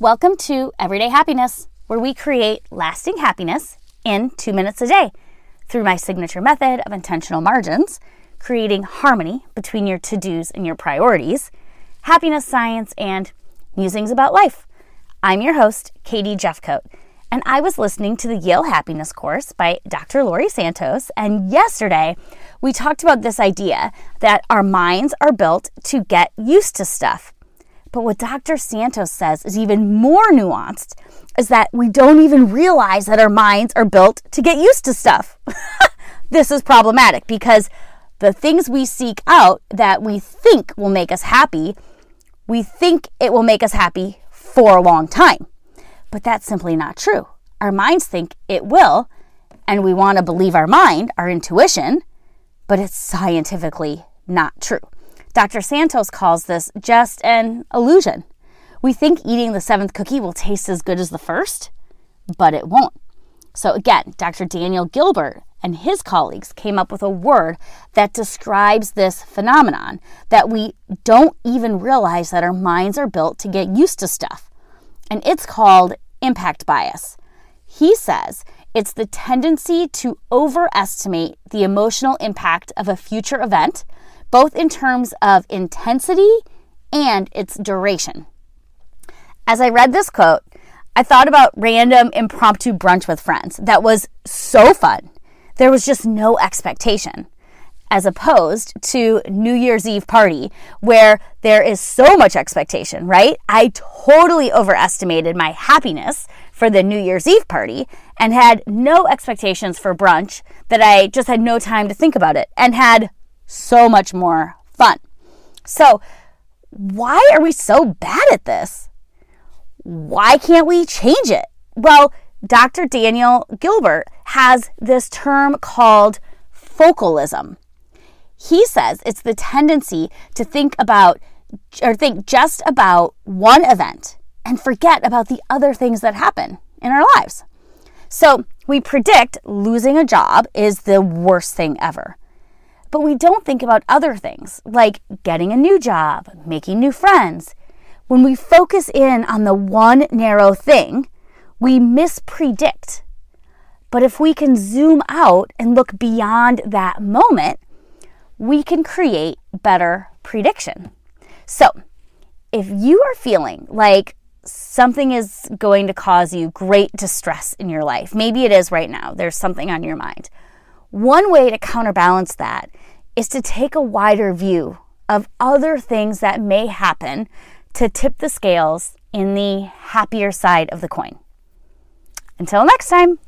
Welcome to Everyday Happiness, where we create lasting happiness in two minutes a day through my signature method of intentional margins, creating harmony between your to dos and your priorities, happiness science, and musings about life. I'm your host, Katie Jeffcoat, and I was listening to the Yale Happiness course by Dr. Lori Santos, and yesterday we talked about this idea that our minds are built to get used to stuff but what Dr. Santos says is even more nuanced is that we don't even realize that our minds are built to get used to stuff. this is problematic because the things we seek out that we think will make us happy, we think it will make us happy for a long time. But that's simply not true. Our minds think it will, and we want to believe our mind, our intuition, but it's scientifically not true. Dr. Santos calls this just an illusion. We think eating the seventh cookie will taste as good as the first, but it won't. So, again, Dr. Daniel Gilbert and his colleagues came up with a word that describes this phenomenon that we don't even realize that our minds are built to get used to stuff. And it's called impact bias. He says it's the tendency to overestimate the emotional impact of a future event both in terms of intensity and its duration. As I read this quote, I thought about random impromptu brunch with friends that was so fun. There was just no expectation, as opposed to New Year's Eve party where there is so much expectation, right? I totally overestimated my happiness for the New Year's Eve party and had no expectations for brunch that I just had no time to think about it and had so much more fun. So, why are we so bad at this? Why can't we change it? Well, Dr. Daniel Gilbert has this term called focalism. He says it's the tendency to think about or think just about one event and forget about the other things that happen in our lives. So, we predict losing a job is the worst thing ever. But we don't think about other things like getting a new job, making new friends. When we focus in on the one narrow thing, we mispredict. But if we can zoom out and look beyond that moment, we can create better prediction. So, if you are feeling like something is going to cause you great distress in your life, maybe it is right now, there's something on your mind one way to counterbalance that is to take a wider view of other things that may happen to tip the scales in the happier side of the coin. Until next time.